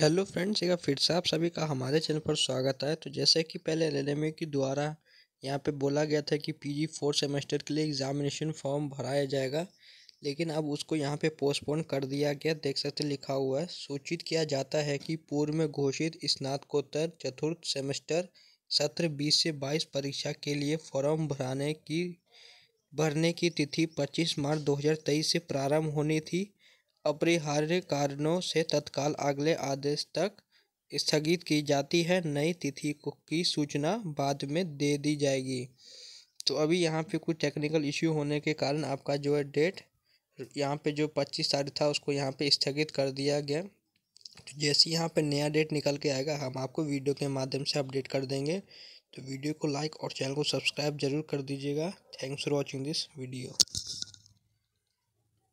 hello friends एक फिर से आप सभी का हमारे चैनल पर स्वागत है तो जैसे कि पहले एल के द्वारा यहाँ पे बोला गया था कि पीजी फोर्थ सेमेस्टर के लिए एग्जामिनेशन फॉर्म भराया जाएगा लेकिन अब उसको यहाँ पे पोस्टपोन कर दिया गया देख सकते लिखा हुआ है सूचित किया जाता है कि पूर्व में घोषित स्नातकोत्तर चतुर्थ सेमेस्टर सत्र बीस से बाईस परीक्षा के लिए फॉर्म भराने की भरने की तिथि पच्चीस मार्च दो से प्रारंभ होनी थी अपरिहार्य कारणों से तत्काल अगले आदेश तक स्थगित की जाती है नई तिथि की सूचना बाद में दे दी जाएगी तो अभी यहाँ पे कुछ टेक्निकल इश्यू होने के कारण आपका जो है डेट यहाँ पे जो पच्चीस तारीख था उसको यहाँ पे स्थगित कर दिया गया तो जैसे यहाँ पे नया डेट निकल के आएगा हम आपको वीडियो के माध्यम से अपडेट कर देंगे तो वीडियो को लाइक और चैनल को सब्सक्राइब जरूर कर दीजिएगा thanks for watching this video